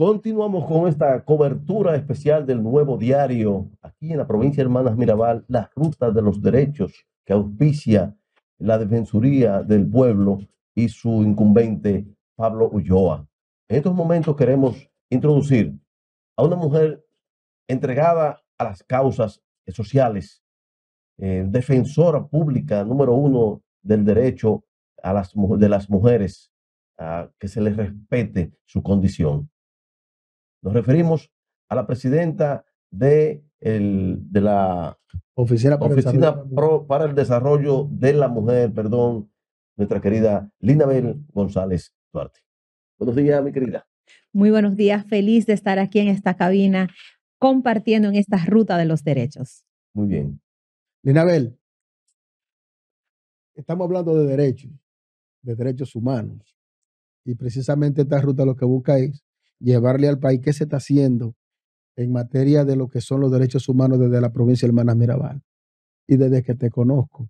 Continuamos con esta cobertura especial del nuevo diario aquí en la provincia de Hermanas Mirabal, Las rutas de los derechos que auspicia la Defensoría del Pueblo y su incumbente Pablo Ulloa. En estos momentos queremos introducir a una mujer entregada a las causas sociales, eh, defensora pública número uno del derecho a las, de las mujeres, a que se les respete su condición. Nos referimos a la presidenta de, la Oficina, para, el Pro, para el Desarrollo de la Mujer, perdón, nuestra querida Linabel González Duarte. Buenos días, mi querida. Muy buenos días, feliz de estar aquí en esta cabina compartiendo en esta ruta de los derechos. Muy bien. Linabel, estamos hablando de derechos, de derechos humanos, y precisamente esta ruta lo que busca es llevarle al país qué se está haciendo en materia de lo que son los derechos humanos desde la provincia de Hermanas Mirabal y desde que te conozco,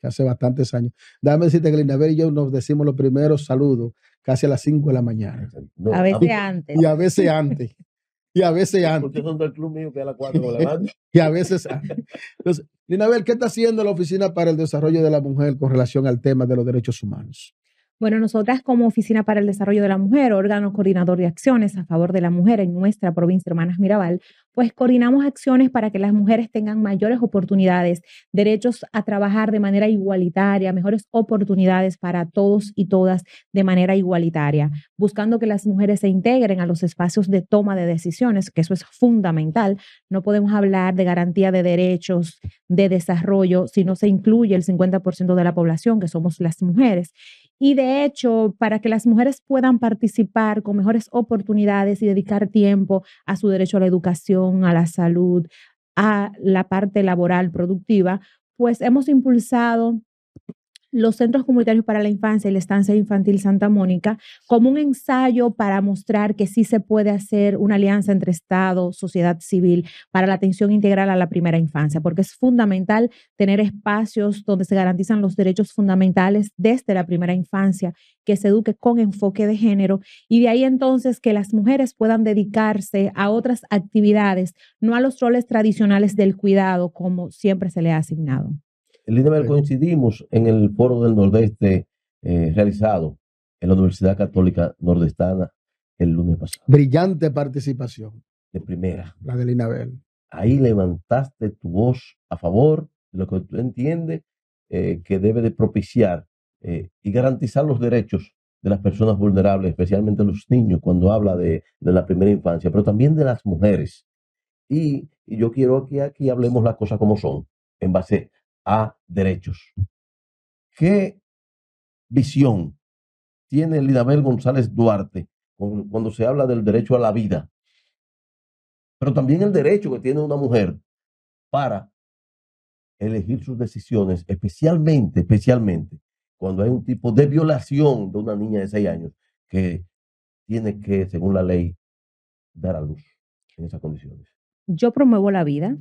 que hace bastantes años. Dame decirte que Linaver y yo nos decimos los primeros saludos casi a las 5 de la mañana. a veces antes. Y a veces antes. Y a veces antes. Porque son del club mío que a las 4 de la Y a veces antes. Entonces, ¿qué está haciendo la Oficina para el Desarrollo de la Mujer con relación al tema de los derechos humanos? Bueno, nosotras como Oficina para el Desarrollo de la Mujer, órgano coordinador de acciones a favor de la mujer en nuestra provincia Hermanas Mirabal, pues coordinamos acciones para que las mujeres tengan mayores oportunidades, derechos a trabajar de manera igualitaria, mejores oportunidades para todos y todas de manera igualitaria, buscando que las mujeres se integren a los espacios de toma de decisiones, que eso es fundamental. No podemos hablar de garantía de derechos, de desarrollo, si no se incluye el 50% de la población, que somos las mujeres. Y de hecho, para que las mujeres puedan participar con mejores oportunidades y dedicar tiempo a su derecho a la educación, a la salud, a la parte laboral productiva, pues hemos impulsado los Centros Comunitarios para la Infancia y la Estancia Infantil Santa Mónica como un ensayo para mostrar que sí se puede hacer una alianza entre Estado, sociedad civil para la atención integral a la primera infancia, porque es fundamental tener espacios donde se garantizan los derechos fundamentales desde la primera infancia, que se eduque con enfoque de género y de ahí entonces que las mujeres puedan dedicarse a otras actividades, no a los roles tradicionales del cuidado como siempre se le ha asignado. El INABEL coincidimos en el Foro del Nordeste eh, realizado en la Universidad Católica Nordestana el lunes pasado. Brillante participación. De primera. La de INABEL. Ahí levantaste tu voz a favor de lo que tú entiendes eh, que debe de propiciar eh, y garantizar los derechos de las personas vulnerables, especialmente los niños, cuando habla de, la primera infancia, pero también de las mujeres. Y, y yo quiero que aquí hablemos las cosas como son, en base a derechos. ¿Qué visión tiene Lidabel González Duarte cuando se habla del derecho a la vida? Pero también el derecho que tiene una mujer para elegir sus decisiones, especialmente, especialmente cuando hay un tipo de violación de una niña de 6 años que tiene que, según la ley, dar a luz en esas condiciones. Yo promuevo la vida,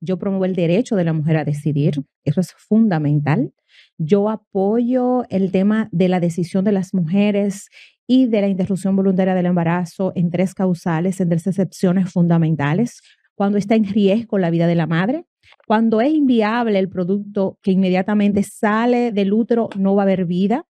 yo promuevo el derecho de la mujer a decidir, eso es fundamental. Yo apoyo el tema de la decisión de las mujeres y de la interrupción voluntaria del embarazo en tres causales, en tres excepciones fundamentales. Cuando está en riesgo la vida de la madre, cuando es inviable el producto que inmediatamente sale del útero, no va a haber vida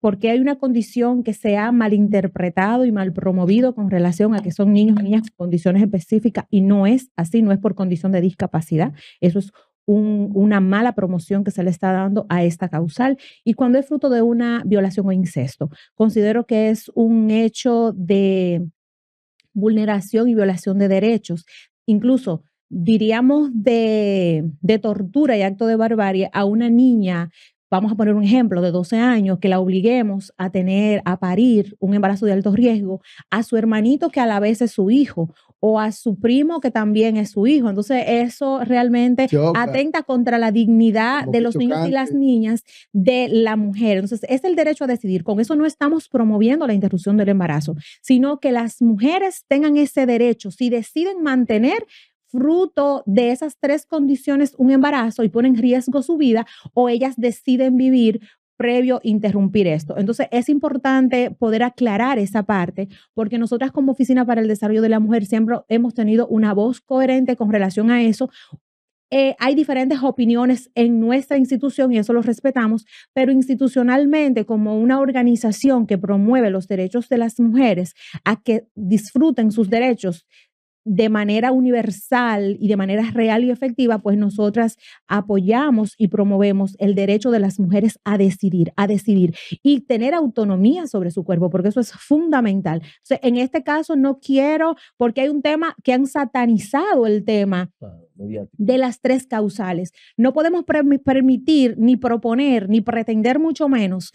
porque hay una condición que se ha malinterpretado y mal promovido con relación a que son niños y niñas con condiciones específicas y no es así, no es por condición de discapacidad. Eso es una mala promoción que se le está dando a esta causal y cuando es fruto de una violación o incesto. Considero que es un hecho de vulneración y violación de derechos, incluso diríamos de tortura y acto de barbarie a una niña vamos a poner un ejemplo de 12 años, que la obliguemos a tener, a parir un embarazo de alto riesgo, a su hermanito que a la vez es su hijo, o a su primo que también es su hijo. Entonces, eso realmente atenta contra la dignidad de los niños y las niñas de la mujer. Entonces, es el derecho a decidir. Con eso no estamos promoviendo la interrupción del embarazo, sino que las mujeres tengan ese derecho, si deciden mantener fruto de esas tres condiciones un embarazo y pone en riesgo su vida o ellas deciden vivir previo interrumpir esto. Entonces, es importante poder aclarar esa parte, porque nosotras como Oficina para el Desarrollo de la Mujer siempre hemos tenido una voz coherente con relación a eso, eh, hay diferentes opiniones en nuestra institución y eso lo respetamos, pero institucionalmente como una organización que promueve los derechos de las mujeres a que disfruten sus derechos, de manera universal y de manera real y efectiva, pues nosotras apoyamos y promovemos el derecho de las mujeres a decidir, a decidir y tener autonomía sobre su cuerpo, porque eso es fundamental. en este caso no quiero, porque hay un tema que han satanizado el tema de las tres causales. No podemos permitir ni proponer, ni pretender mucho menos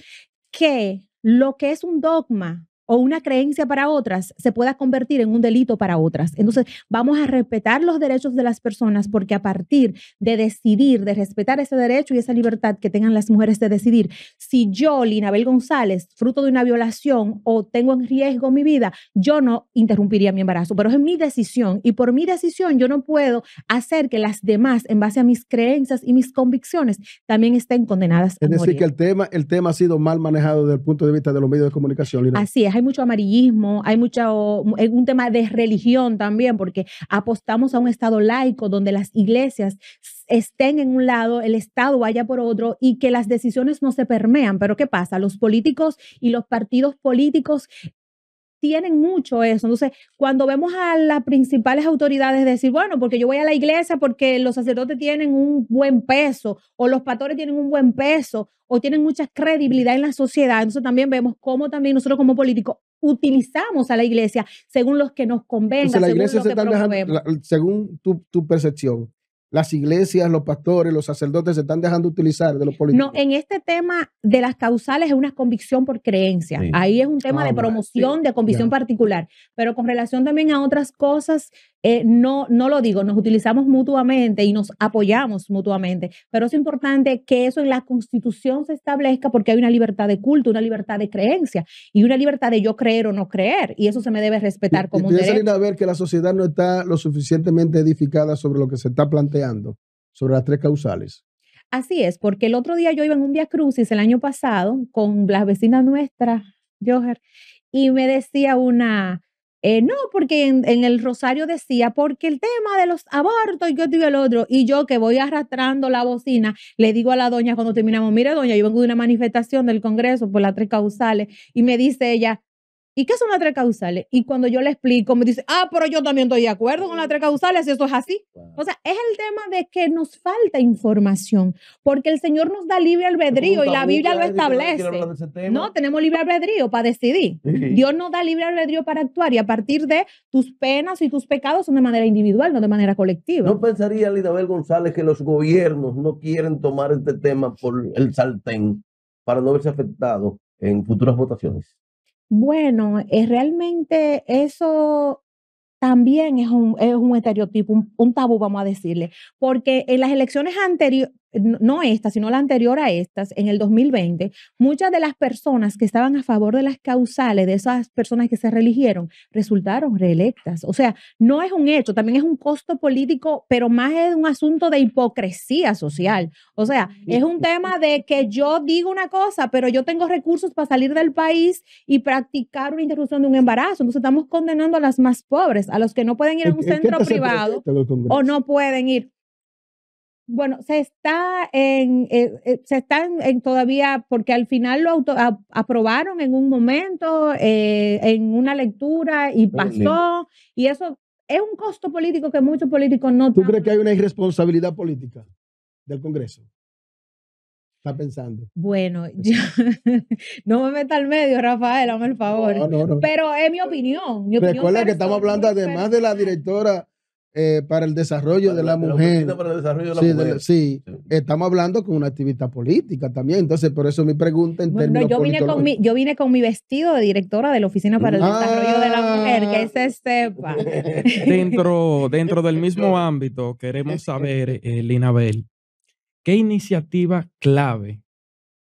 que lo que es un dogma o una creencia para otras se pueda convertir en un delito para otras. Entonces, vamos a respetar los derechos de las personas porque a partir de decidir, de respetar ese derecho y esa libertad que tengan las mujeres de decidir, si yo, Linabel González, fruto de una violación o tengo en riesgo mi vida, yo no interrumpiría mi embarazo, pero es mi decisión y por mi decisión yo no puedo hacer que las demás, en base a mis creencias y mis convicciones, también estén condenadas. Es decir, que el tema, el tema ha sido mal manejado desde el punto de vista de los medios de comunicación. Así es hay mucho amarillismo, hay mucho, es eh, un tema de religión también, porque apostamos a un Estado laico donde las iglesias estén en un lado, el Estado vaya por otro y que las decisiones no se permean. Pero ¿qué pasa? Los políticos y los partidos políticos tienen mucho eso. Entonces, cuando vemos a las principales autoridades decir, bueno, porque yo voy a la iglesia porque los sacerdotes tienen un buen peso, o los pastores tienen un buen peso, o tienen mucha credibilidad en la sociedad, entonces también vemos cómo también nosotros como políticos utilizamos a la iglesia según los que nos convenga, la iglesia se que según tu percepción, las iglesias, los pastores, los sacerdotes se están dejando utilizar de los políticos. No, en este tema de las causales es una convicción por creencia. Ahí es un tema ah, de promoción, de convicción particular. Pero con relación también a otras cosas, eh, no, no lo digo, nos utilizamos mutuamente y nos apoyamos mutuamente. Pero es importante que eso en la constitución se establezca porque hay una libertad de culto, una libertad de creencia y una libertad de yo creer o no creer. Y eso se me debe respetar como un derecho. ver que la sociedad no está lo suficientemente edificada sobre lo que se está planteando sobre las tres causales. Así es, porque el otro día yo iba en un Via Crucis el año pasado con las vecinas nuestras, y me decía una, eh, no, porque en, el rosario decía, porque el tema de los abortos y yo digo el otro, y yo que voy arrastrando la bocina, le digo a la doña cuando terminamos, mire doña, yo vengo de una manifestación del Congreso por las tres causales, y me dice ella, ¿Y qué son las tres causales? Y cuando yo le explico, me dice, ah, pero yo también estoy de acuerdo con las tres causales, y eso es así. O sea, es el tema de que nos falta información, porque el Señor nos da libre albedrío y la Biblia lo establece. No, tenemos libre albedrío para decidir. Dios nos da libre albedrío para actuar y a partir de tus penas y tus pecados son de manera individual, no de manera colectiva. ¿No pensaría Lidabel González que los gobiernos no quieren tomar este tema por el saltén para no verse afectado en futuras votaciones? bueno, eh, realmente eso también es un, es un estereotipo, un, un, tabú, vamos a decirle, porque en las elecciones anteriores, no esta, sino la anterior a estas, en el 2020, muchas de las personas que estaban a favor de las causales de esas personas que se religieron resultaron reelectas. O sea, no es un hecho, también es un costo político, pero más es un asunto de hipocresía social. O sea, es un tema de que yo digo una cosa, pero yo tengo recursos para salir del país y practicar una interrupción de un embarazo. Entonces estamos condenando a las más pobres, a los que no pueden ir a un centro privado o no pueden ir bueno, se está en, eh, eh, se en todavía, porque al final lo aprobaron en un momento, eh, en una lectura y pasó, y eso es un costo político que muchos políticos no. ¿Tú crees que hay una irresponsabilidad política del Congreso? Está pensando. Bueno, no me meta al medio, Rafael, hazme el favor. Pero es mi opinión. Recuerda que estamos hablando además de la directora eh, para el desarrollo de la, mujer. sí, estamos hablando con una activista política también. Entonces, por eso mi pregunta en términos yo vine, con mi, vestido de directora de la Oficina para el ah. Desarrollo de la Mujer, que se este, sepa. dentro, dentro del mismo ámbito, queremos saber, eh, Linabel, ¿qué iniciativa clave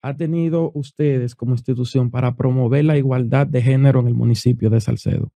ha tenido ustedes como institución para promover la igualdad de género en el municipio de Salcedo?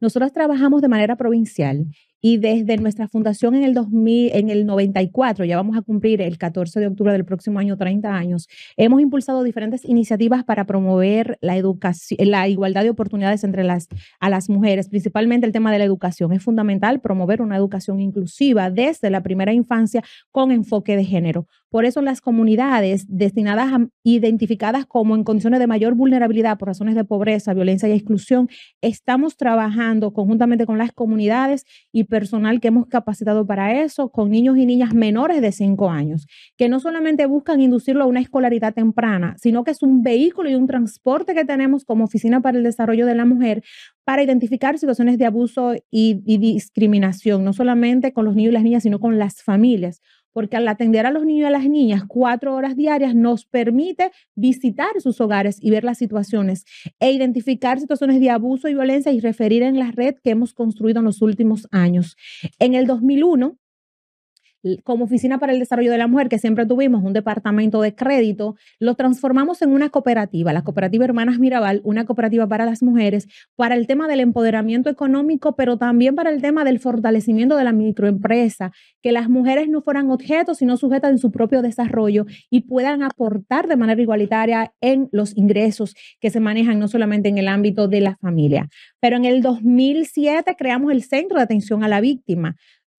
Nosotros trabajamos de manera provincial y desde nuestra fundación en el, 2000, en el 94, ya vamos a cumplir el 14 de octubre del próximo año 30 años, hemos impulsado diferentes iniciativas para promover la, educación, la igualdad de oportunidades entre las, a las mujeres, principalmente el tema de la educación. Es fundamental promover una educación inclusiva desde la primera infancia con enfoque de género. Por eso las comunidades destinadas a, identificadas como en condiciones de mayor vulnerabilidad por razones de pobreza, violencia y exclusión, estamos trabajando conjuntamente con las comunidades y personal que hemos capacitado para eso, con niños y niñas menores de 5 años, que no solamente buscan inducirlo a una escolaridad temprana, sino que es un vehículo y un transporte que tenemos como Oficina para el Desarrollo de la Mujer para identificar situaciones de abuso y, y discriminación, no solamente con los niños y las niñas, sino con las familias porque al atender a los niños y a las niñas cuatro horas diarias nos permite visitar sus hogares y ver las situaciones e identificar situaciones de abuso y violencia y referir en la red que hemos construido en los últimos años. En el 2001, como Oficina para el Desarrollo de la Mujer, que siempre tuvimos un departamento de crédito, lo transformamos en una cooperativa, la cooperativa Hermanas Mirabal, una cooperativa para las mujeres, para el tema del empoderamiento económico, pero también para el tema del fortalecimiento de la microempresa, que las mujeres no fueran objetos, sino sujetas en su propio desarrollo y puedan aportar de manera igualitaria en los ingresos que se manejan no solamente en el ámbito de la familia. Pero en el 2007 creamos el Centro de Atención a la Víctima,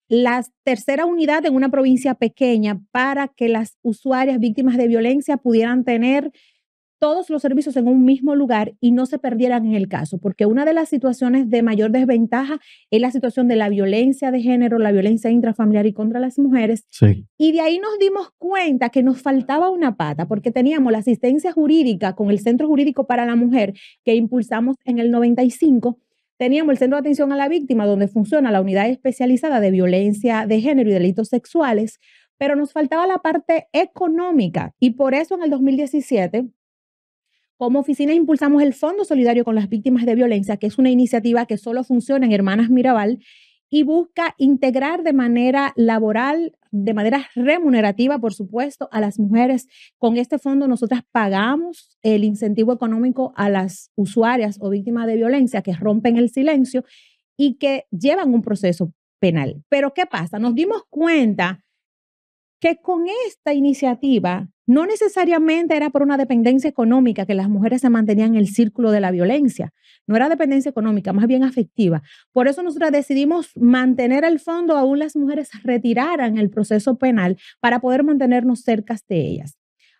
la tercera unidad en una provincia pequeña para que las usuarias víctimas de violencia pudieran tener todos los servicios en un mismo lugar y no se perdieran en el caso, porque una de las situaciones de mayor desventaja es la situación de la violencia de género, la violencia intrafamiliar y contra las mujeres. Y de ahí nos dimos cuenta que nos faltaba una pata, porque teníamos la asistencia jurídica con el Centro Jurídico para la Mujer que impulsamos en el 95, Teníamos el Centro de Atención a la Víctima, donde funciona la unidad especializada de violencia de género y delitos sexuales, pero nos faltaba la parte económica y por eso en el 2017 como oficina impulsamos el Fondo Solidario con las Víctimas de Violencia, que es una iniciativa que solo funciona en Hermanas Mirabal y busca integrar de manera laboral, de manera remunerativa, por supuesto, a las mujeres. Con este fondo nosotras pagamos el incentivo económico a las usuarias o víctimas de violencia que rompen el silencio y que llevan un proceso penal. Pero ¿qué pasa? Nos dimos cuenta que con esta iniciativa no necesariamente era por una dependencia económica que las mujeres se mantenían en el círculo de la violencia. No era dependencia económica, más bien afectiva. Por eso nosotros decidimos mantener el fondo aún las mujeres retiraran el proceso penal para poder mantenernos cerca de ellas.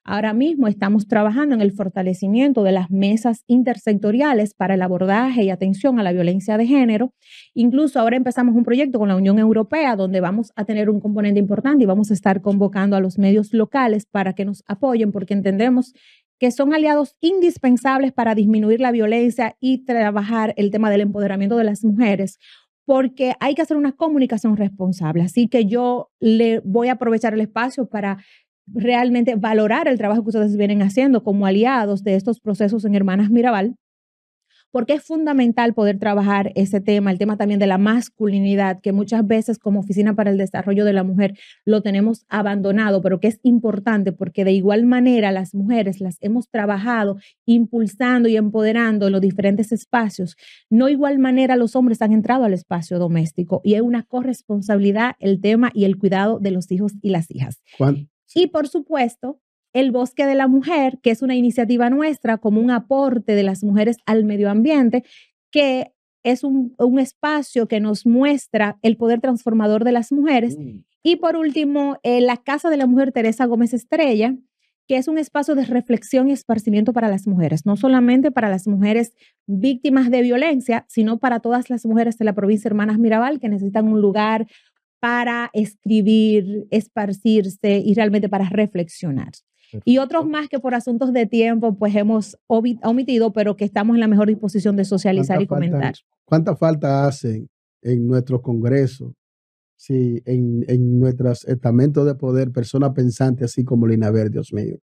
Ahora mismo estamos trabajando en el fortalecimiento de las mesas intersectoriales para el abordaje y atención a la violencia de género. Incluso ahora empezamos un proyecto con la Unión Europea donde vamos a tener un componente importante y vamos a estar convocando a los medios locales para que nos apoyen porque entendemos que son aliados indispensables para disminuir la violencia y trabajar el tema del empoderamiento de las mujeres, porque hay que hacer una comunicación responsable. Así que yo le voy a aprovechar el espacio para realmente valorar el trabajo que ustedes vienen haciendo como aliados de estos procesos en Hermanas Mirabal, porque es fundamental poder trabajar ese tema, el tema también de la masculinidad, que muchas veces como Oficina para el Desarrollo de la Mujer lo tenemos abandonado, pero que es importante porque de igual manera las mujeres las hemos trabajado impulsando y empoderando en los diferentes espacios. No igual manera los hombres han entrado al espacio doméstico y es una corresponsabilidad el tema y el cuidado de los hijos y las hijas. Y por supuesto, el Bosque de la Mujer, que es una iniciativa nuestra como un aporte de las mujeres al medio ambiente, que es un, espacio que nos muestra el poder transformador de las mujeres. Mm. Y por último, eh, la Casa de la Mujer Teresa Gómez Estrella, que es un espacio de reflexión y esparcimiento para las mujeres, no solamente para las mujeres víctimas de violencia, sino para todas las mujeres de la provincia Hermanas Mirabal que necesitan un lugar, para escribir, esparcirse y realmente para reflexionar. Y otros más que por asuntos de tiempo, pues hemos omitido, pero que estamos en la mejor disposición de socializar y comentar. ¿Cuánta falta hacen en nuestro Congreso, si en, en nuestros estamentos de poder, personas pensantes así como Lina Verde, Dios mío?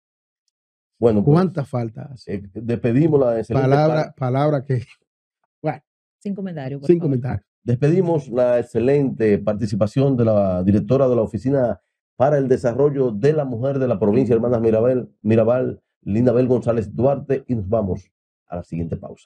Bueno, pues, ¿cuánta faltas? falta hace? Eh, despedimos la palabra, palabra que. Bueno, sin comentario. Por sin comentario. Despedimos la excelente participación de la directora de la Oficina para el Desarrollo de la Mujer de la provincia Hermanas Mirabal, Linda Bel González Duarte, y nos vamos a la siguiente pausa.